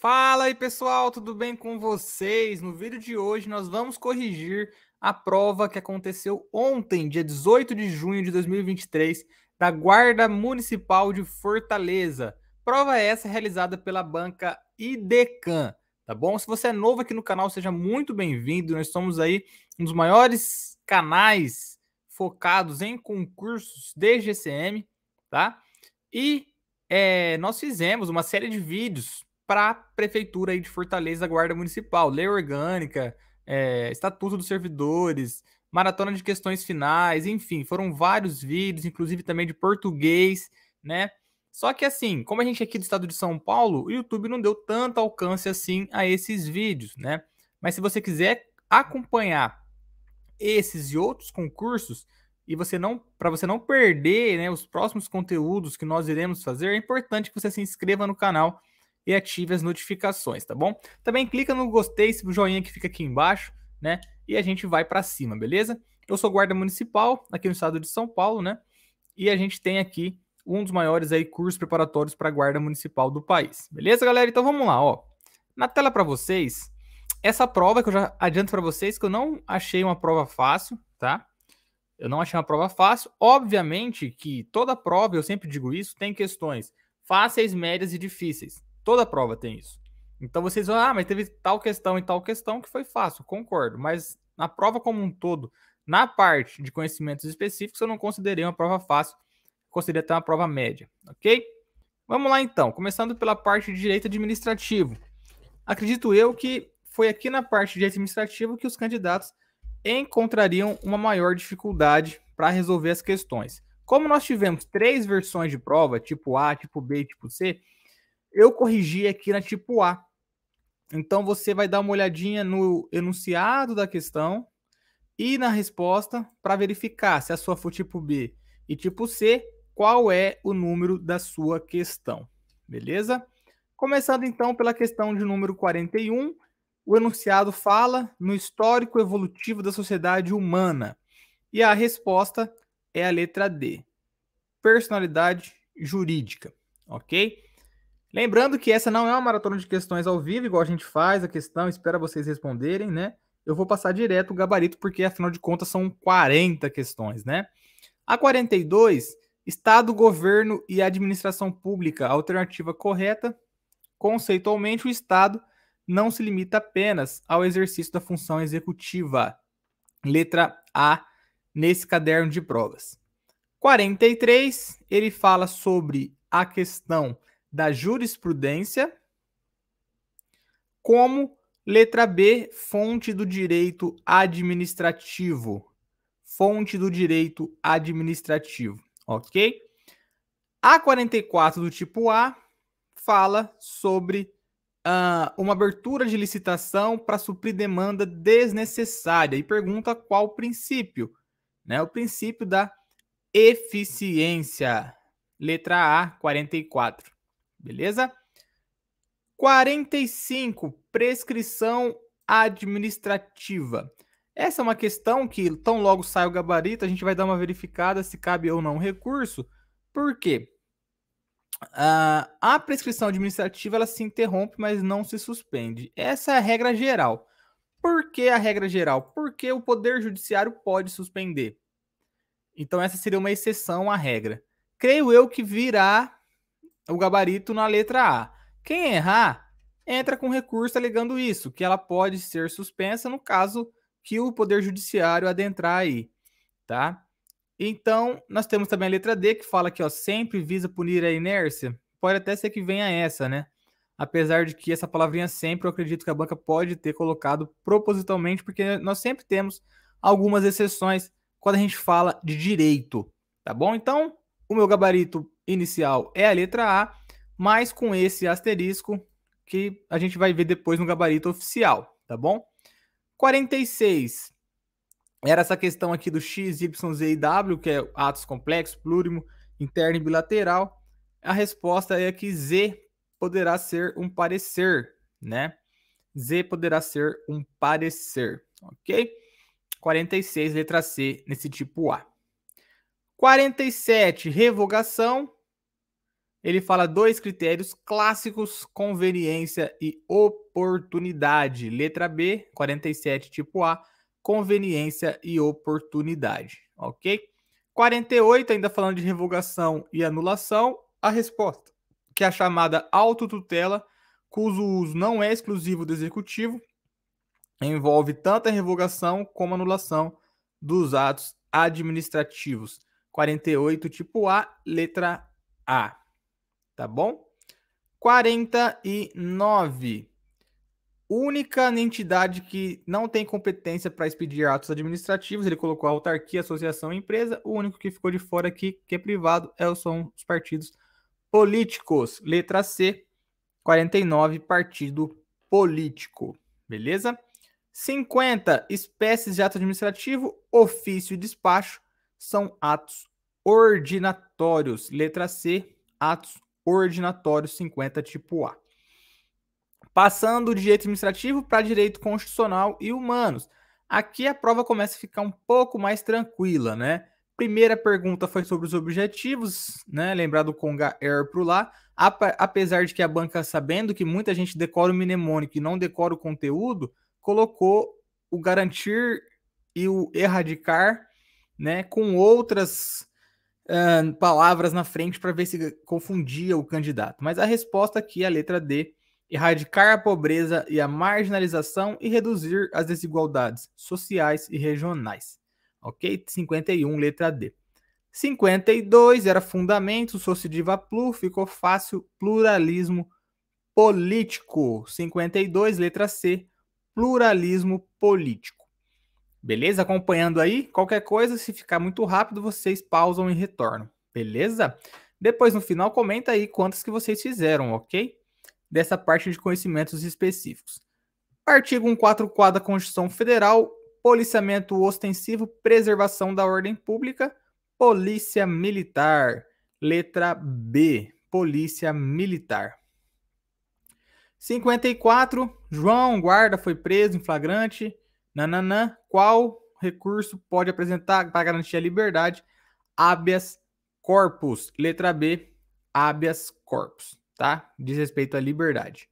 Fala aí pessoal, tudo bem com vocês? No vídeo de hoje nós vamos corrigir a prova que aconteceu ontem, dia 18 de junho de 2023, da Guarda Municipal de Fortaleza. Prova essa realizada pela banca IDECAN, tá bom? Se você é novo aqui no canal, seja muito bem-vindo. Nós somos aí um dos maiores canais focados em concursos de GCM, tá? E é, nós fizemos uma série de vídeos para a prefeitura aí de Fortaleza, Guarda Municipal, lei orgânica, é, estatuto dos servidores, maratona de questões finais, enfim, foram vários vídeos, inclusive também de português, né? Só que assim, como a gente é aqui do estado de São Paulo, o YouTube não deu tanto alcance assim a esses vídeos, né? Mas se você quiser acompanhar esses e outros concursos e você não para você não perder né, os próximos conteúdos que nós iremos fazer, é importante que você se inscreva no canal e ative as notificações, tá bom? Também clica no gostei, esse joinha que fica aqui embaixo, né? E a gente vai para cima, beleza? Eu sou guarda municipal aqui no estado de São Paulo, né? E a gente tem aqui um dos maiores aí cursos preparatórios para guarda municipal do país. Beleza, galera? Então vamos lá, ó. Na tela para vocês, essa prova que eu já adianto para vocês que eu não achei uma prova fácil, tá? Eu não achei uma prova fácil. Obviamente que toda prova, eu sempre digo isso, tem questões fáceis, médias e difíceis. Toda prova tem isso. Então vocês vão, ah, mas teve tal questão e tal questão que foi fácil, concordo. Mas na prova como um todo, na parte de conhecimentos específicos, eu não considerei uma prova fácil, considerei até uma prova média, ok? Vamos lá então, começando pela parte de direito administrativo. Acredito eu que foi aqui na parte de direito administrativo que os candidatos encontrariam uma maior dificuldade para resolver as questões. Como nós tivemos três versões de prova, tipo A, tipo B e tipo C, eu corrigi aqui na tipo A. Então você vai dar uma olhadinha no enunciado da questão e na resposta para verificar se a sua for tipo B e tipo C, qual é o número da sua questão. Beleza? Começando então pela questão de número 41, o enunciado fala no histórico evolutivo da sociedade humana. E a resposta é a letra D. Personalidade jurídica, OK? Lembrando que essa não é uma maratona de questões ao vivo, igual a gente faz a questão, espera vocês responderem, né? Eu vou passar direto o gabarito, porque afinal de contas são 40 questões, né? A 42, Estado, governo e administração pública. Alternativa correta. Conceitualmente, o Estado não se limita apenas ao exercício da função executiva. Letra A, nesse caderno de provas. 43, ele fala sobre a questão da jurisprudência, como letra B, fonte do direito administrativo. Fonte do direito administrativo, ok? A 44 do tipo A fala sobre uh, uma abertura de licitação para suprir demanda desnecessária e pergunta qual princípio, né? O princípio da eficiência. Letra A, 44. Beleza? 45, prescrição administrativa. Essa é uma questão que, tão logo sai o gabarito, a gente vai dar uma verificada se cabe ou não recurso. Por quê? Uh, a prescrição administrativa ela se interrompe, mas não se suspende. Essa é a regra geral. Por que a regra geral? Porque o Poder Judiciário pode suspender. Então, essa seria uma exceção à regra. Creio eu que virá o gabarito na letra A. Quem errar, entra com recurso alegando isso, que ela pode ser suspensa no caso que o Poder Judiciário adentrar aí, tá? Então, nós temos também a letra D, que fala que ó, sempre visa punir a inércia. Pode até ser que venha essa, né? Apesar de que essa palavrinha sempre, eu acredito que a banca pode ter colocado propositalmente, porque nós sempre temos algumas exceções quando a gente fala de direito, tá bom? Então, o meu gabarito inicial é a letra A, mas com esse asterisco que a gente vai ver depois no gabarito oficial, tá bom? 46 era essa questão aqui do X, Y, Z e W, que é atos complexos, plurimo, interno e bilateral. A resposta é que Z poderá ser um parecer, né? Z poderá ser um parecer, ok? 46, letra C, nesse tipo A. 47, revogação. Ele fala dois critérios clássicos: conveniência e oportunidade. Letra B, 47, tipo A, conveniência e oportunidade. Ok? 48, ainda falando de revogação e anulação, a resposta, que é a chamada autotutela, cujo uso não é exclusivo do executivo, envolve tanto a revogação como a anulação dos atos administrativos. 48, tipo A, letra A. Tá bom? 49. Única entidade que não tem competência para expedir atos administrativos, ele colocou a autarquia, associação e empresa. O único que ficou de fora aqui, que é privado, é, são os partidos políticos. Letra C, 49, partido político. Beleza? 50, espécies de ato administrativo, ofício e despacho são atos ordinatórios. Letra C, atos ordinatórios 50 tipo A. Passando do direito administrativo para direito constitucional e humanos. Aqui a prova começa a ficar um pouco mais tranquila, né? Primeira pergunta foi sobre os objetivos, né? Lembrado Conga Air para lá. Apesar de que a banca, sabendo que muita gente decora o mnemônico e não decora o conteúdo, colocou o garantir e o erradicar né, com outras uh, palavras na frente para ver se confundia o candidato. Mas a resposta aqui é a letra D: erradicar a pobreza e a marginalização e reduzir as desigualdades sociais e regionais. Ok? 51, letra D. 52 era fundamento, sociediva plu, ficou fácil, pluralismo político. 52, letra C, pluralismo político. Beleza? Acompanhando aí. Qualquer coisa, se ficar muito rápido, vocês pausam e retornam. Beleza? Depois, no final, comenta aí quantas que vocês fizeram, ok? Dessa parte de conhecimentos específicos. Artigo 144 da Constituição Federal, policiamento ostensivo, preservação da ordem pública, polícia militar. Letra B, polícia militar. 54, João Guarda foi preso em flagrante Nananã, qual recurso pode apresentar para garantir a liberdade? Habeas corpus. Letra B, habeas corpus, tá? Diz respeito à liberdade.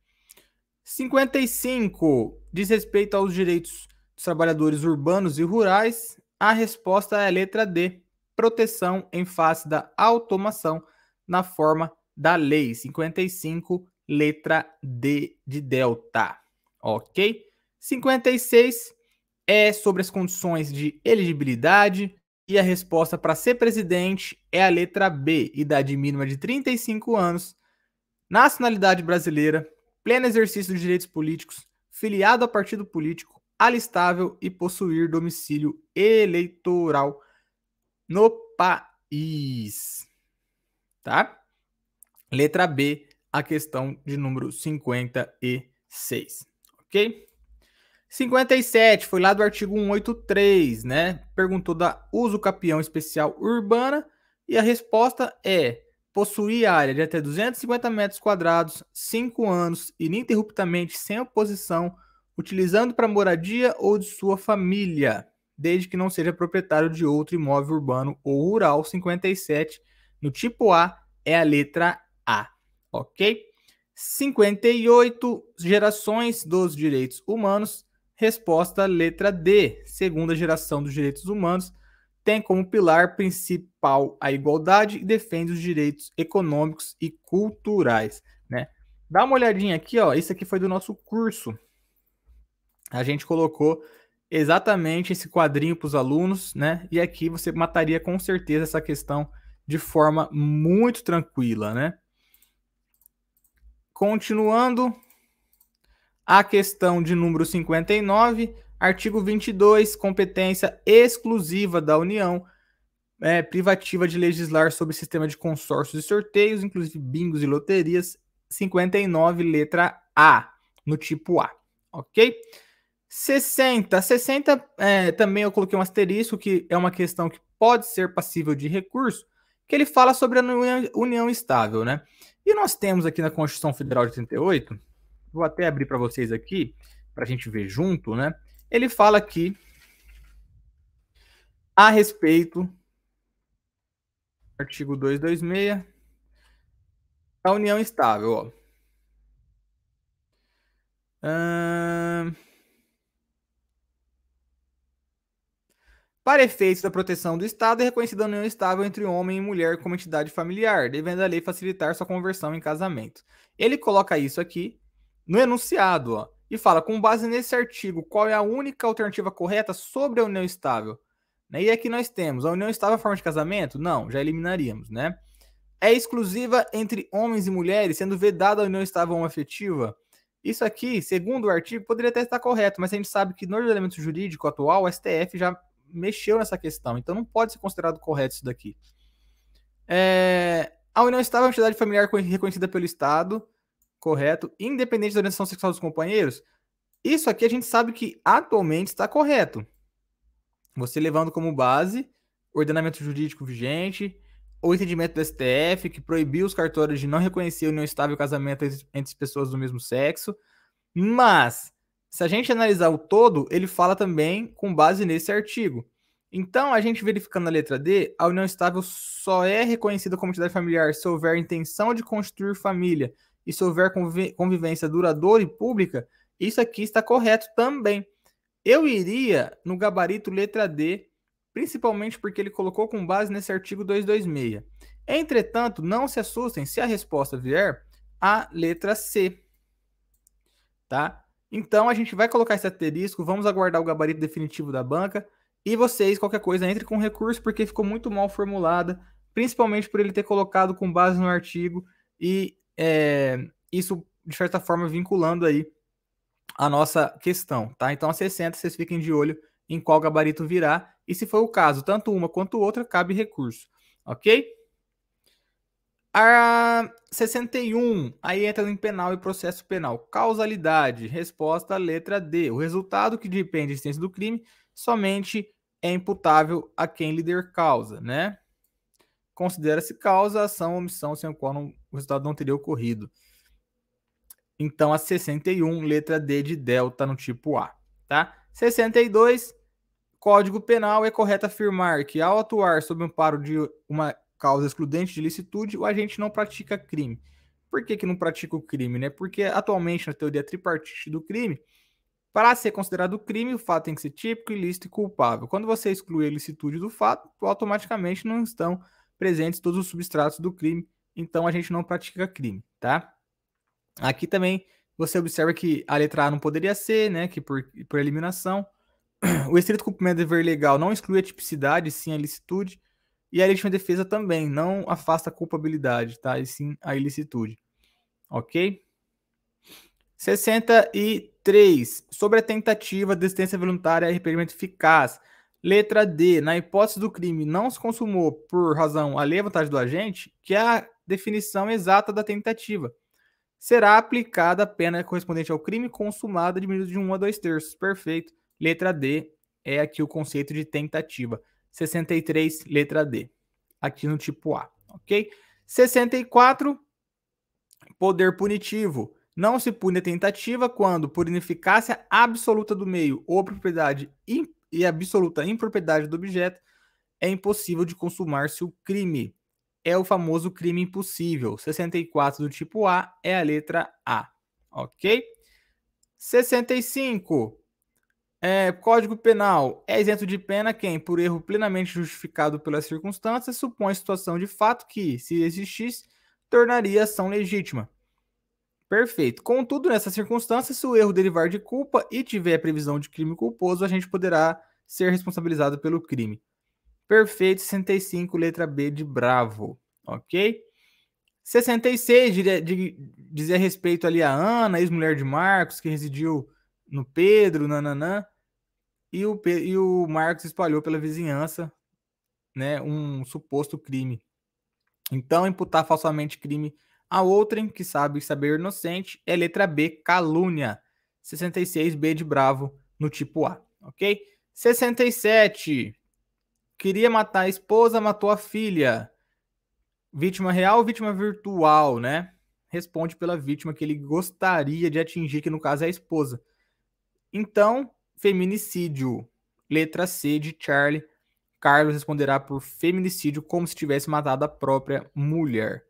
55, diz respeito aos direitos dos trabalhadores urbanos e rurais. A resposta é a letra D, proteção em face da automação na forma da lei. 55, letra D de delta. OK? 56, é sobre as condições de elegibilidade e a resposta para ser presidente é a letra B, idade mínima de 35 anos, nacionalidade brasileira, pleno exercício dos direitos políticos, filiado a partido político, alistável e possuir domicílio eleitoral no país. Tá? Letra B, a questão de número 56, ok? 57, foi lá do artigo 183, né? Perguntou da uso capião especial urbana e a resposta é possuir área de até 250 metros quadrados, 5 anos, ininterruptamente, sem oposição, utilizando para moradia ou de sua família, desde que não seja proprietário de outro imóvel urbano ou rural. 57, no tipo A, é a letra A, ok? 58, gerações dos direitos humanos. Resposta letra D. Segunda geração dos direitos humanos tem como pilar principal a igualdade e defende os direitos econômicos e culturais, né? Dá uma olhadinha aqui, ó. Isso aqui foi do nosso curso. A gente colocou exatamente esse quadrinho para os alunos, né? E aqui você mataria com certeza essa questão de forma muito tranquila, né? Continuando, a questão de número 59, artigo 22, competência exclusiva da União é, privativa de legislar sobre sistema de consórcios e sorteios, inclusive bingos e loterias, 59, letra A, no tipo A, ok? 60, 60 é, também eu coloquei um asterisco, que é uma questão que pode ser passível de recurso, que ele fala sobre a união, união estável, né? E nós temos aqui na Constituição Federal de 38, vou até abrir para vocês aqui, para a gente ver junto, né? Ele fala aqui a respeito, artigo 226, da união estável, ó. Para efeitos da proteção do Estado, é reconhecida a união estável entre homem e mulher como entidade familiar, devendo a lei facilitar sua conversão em casamento. Ele coloca isso aqui no enunciado, ó, e fala, com base nesse artigo, qual é a única alternativa correta sobre a união estável? Né, e aqui nós temos, a união estável é forma de casamento? Não, já eliminaríamos, né? É exclusiva entre homens e mulheres, sendo vedada a união estável afetiva? Isso aqui, segundo o artigo, poderia até estar correto, mas a gente sabe que no ordenamento jurídico atual, o STF já mexeu nessa questão, então não pode ser considerado correto isso daqui. É... A união estável é uma entidade familiar reconhecida pelo Estado, correto, independente da orientação sexual dos companheiros, isso aqui a gente sabe que atualmente está correto. Você levando como base o ordenamento jurídico vigente, o entendimento do STF, que proibiu os cartórios de não reconhecer a união estável e casamento entre pessoas do mesmo sexo. Mas, se a gente analisar o todo, ele fala também com base nesse artigo. Então, a gente verificando a letra D, a união estável só é reconhecida como entidade familiar se houver intenção de construir família e se houver convivência duradoura e pública, isso aqui está correto também. Eu iria no gabarito letra D, principalmente porque ele colocou com base nesse artigo 226. Entretanto, não se assustem se a resposta vier a letra C. Tá? Então a gente vai colocar esse asterisco, vamos aguardar o gabarito definitivo da banca e vocês qualquer coisa entre com recurso porque ficou muito mal formulada, principalmente por ele ter colocado com base no artigo e é, isso, de certa forma, vinculando aí a nossa questão, tá? Então, a 60, vocês fiquem de olho em qual gabarito virá, e se for o caso, tanto uma quanto outra, cabe recurso, ok? A 61, aí entra em penal e processo penal. Causalidade, resposta letra D. O resultado que depende da existência do crime somente é imputável a quem lider causa, né? Considera-se causa ação omissão sem o qual não resultado não teria ocorrido. Então, a 61, letra D de delta no tipo A, tá? 62, Código Penal é correto afirmar que ao atuar sob um paro de uma causa excludente de licitude, o agente não pratica crime. Por que, que não pratica o crime, né? Porque atualmente na teoria tripartite do crime, para ser considerado crime, o fato tem que ser típico, ilícito e culpável. Quando você exclui a ilicitude do fato, automaticamente não estão presentes todos os substratos do crime então a gente não pratica crime, tá? Aqui também você observa que a letra A não poderia ser, né? Que por, por eliminação. O estrito cumprimento do dever legal não exclui a tipicidade, sim a ilicitude. E a legítima defesa também não afasta a culpabilidade, tá? E sim a ilicitude. Ok? 63. Sobre a tentativa de existência voluntária e arrependimento eficaz. Letra D. Na hipótese do crime não se consumou por razão alheia à vontade do agente, que a definição exata da tentativa. Será aplicada a pena correspondente ao crime consumado de menos de 1 a 2 terços. Perfeito. Letra D é aqui o conceito de tentativa. 63, letra D. Aqui no tipo A, ok? 64, poder punitivo. Não se pune a tentativa quando, por ineficácia absoluta do meio ou propriedade e absoluta impropriedade do objeto, é impossível de consumar-se o crime é o famoso crime impossível. 64 do tipo A é a letra A, ok? 65. É, Código Penal. É isento de pena quem, por erro plenamente justificado pelas circunstâncias, supõe situação de fato que, se existisse, tornaria ação legítima. Perfeito. Contudo, nessas circunstâncias, se o erro derivar de culpa e tiver previsão de crime culposo, a gente poderá ser responsabilizado pelo crime. Perfeito, 65, letra B de bravo, ok? 66 diria, de, dizia respeito ali a Ana, ex-mulher de Marcos, que residiu no Pedro, nananã. E o, e o Marcos espalhou pela vizinhança né, um suposto crime. Então, imputar falsamente crime a outrem que sabe saber inocente é letra B, calúnia. 66B de bravo no tipo A, ok? 67 queria matar a esposa, matou a filha. Vítima real, vítima virtual, né? Responde pela vítima que ele gostaria de atingir, que no caso é a esposa. Então, feminicídio. Letra C de Charlie. Carlos responderá por feminicídio como se tivesse matado a própria mulher.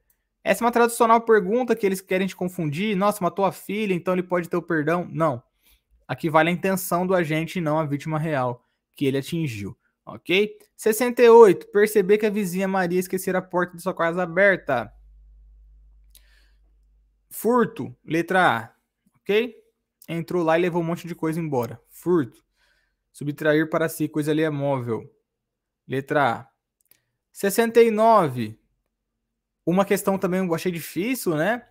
Essa é uma tradicional pergunta que eles querem te confundir. Nossa, matou a filha, então ele pode ter o perdão. Não. Aqui vale a intenção do agente e não a vítima real que ele atingiu ok? 68, perceber que a vizinha Maria esquecera a porta de sua casa aberta. Furto, letra A, ok? Entrou lá e levou um monte de coisa embora. Furto. Subtrair para si coisa ali é móvel. Letra A. 69. Uma questão também eu achei difícil, né?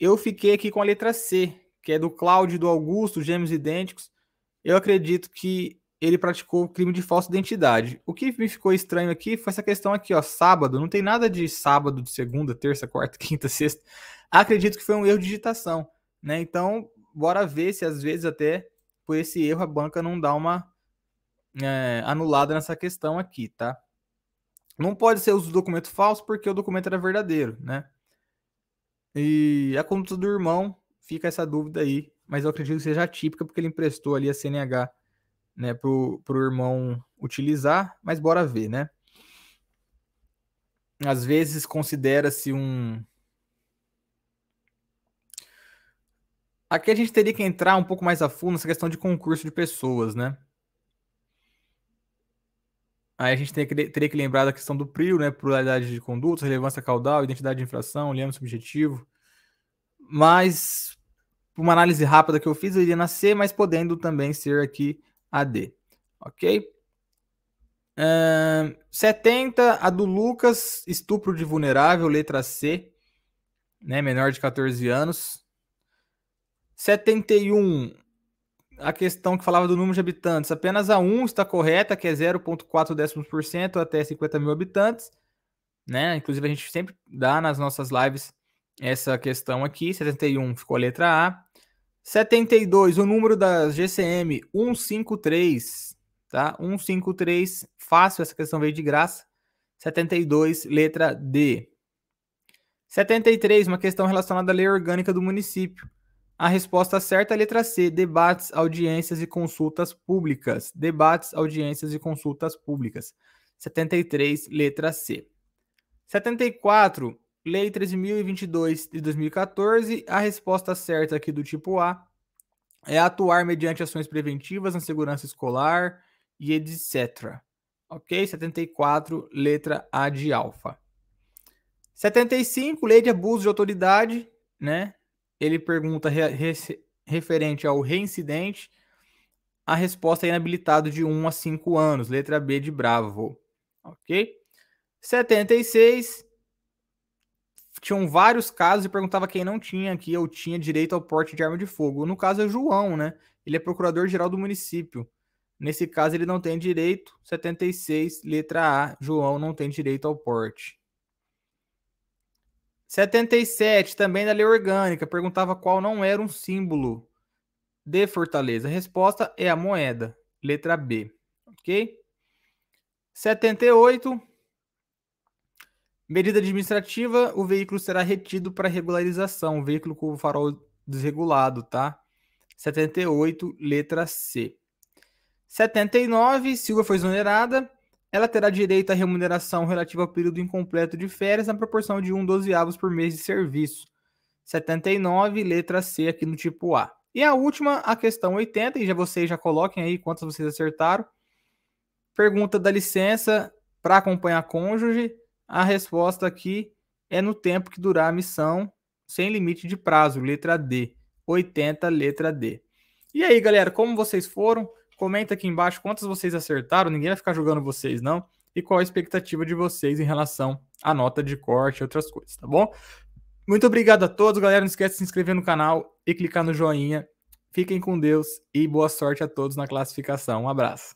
Eu fiquei aqui com a letra C, que é do Cláudio do Augusto, Gêmeos Idênticos. Eu acredito que ele praticou crime de falsa identidade. O que me ficou estranho aqui foi essa questão aqui, ó, sábado, não tem nada de sábado, de segunda, terça, quarta, quinta, sexta. Acredito que foi um erro de digitação, né? Então, bora ver se às vezes até por esse erro a banca não dá uma é, anulada nessa questão aqui, tá? Não pode ser uso do documento falso porque o documento era verdadeiro, né? E a conduta do irmão, fica essa dúvida aí, mas eu acredito que seja atípica porque ele emprestou ali a CNH né, pro, pro irmão utilizar, mas bora ver, né? Às vezes considera-se um. Aqui a gente teria que entrar um pouco mais a fundo nessa questão de concurso de pessoas, né? Aí a gente teria que lembrar da questão do PRIO, né? Pluralidade de conduta relevância caudal, identidade de infração, lema subjetivo. Mas, uma análise rápida que eu fiz, eu iria nascer, mas podendo também ser aqui AD, ok? Uh, 70, a do Lucas, estupro de vulnerável, letra C, né, menor de 14 anos. 71, a questão que falava do número de habitantes. Apenas a 1 está correta, que é 0,4 décimos por cento até 50 mil habitantes. Né? Inclusive, a gente sempre dá nas nossas lives essa questão aqui. 71 ficou a letra A. 72, o número da GCM 153, tá? 153, fácil, essa questão veio de graça. 72, letra D. 73, uma questão relacionada à lei orgânica do município. A resposta certa é a letra C, debates, audiências e consultas públicas. Debates, audiências e consultas públicas. 73, letra C. 74, Lei 13.022 de 2014, a resposta certa aqui do tipo A é atuar mediante ações preventivas na segurança escolar e etc. Ok? 74, letra A de alfa. 75, lei de abuso de autoridade, né? Ele pergunta re re referente ao reincidente. A resposta é inabilitado de 1 a 5 anos, letra B de bravo. Ok? 76, tinham vários casos e perguntava quem não tinha aqui ou tinha direito ao porte de arma de fogo. No caso é João, né? Ele é procurador-geral do município. Nesse caso, ele não tem direito. 76, letra A. João não tem direito ao porte. 77, também da lei orgânica, perguntava qual não era um símbolo de Fortaleza. A resposta é a moeda, letra B. Ok? 78, Medida administrativa, o veículo será retido para regularização. O veículo com o farol desregulado, tá? 78, letra C. 79, Silva foi exonerada. Ela terá direito à remuneração relativa ao período incompleto de férias na proporção de 1 dozeavos por mês de serviço. 79, letra C, aqui no tipo A. E a última, a questão 80, e já vocês já coloquem aí quantas vocês acertaram. Pergunta da licença para acompanhar cônjuge a resposta aqui é no tempo que durar a missão, sem limite de prazo, letra D. 80, letra D. E aí, galera, como vocês foram? Comenta aqui embaixo quantas vocês acertaram, ninguém vai ficar julgando vocês, não. E qual a expectativa de vocês em relação à nota de corte e outras coisas, tá bom? Muito obrigado a todos, galera. Não esquece de se inscrever no canal e clicar no joinha. Fiquem com Deus e boa sorte a todos na classificação. Um abraço.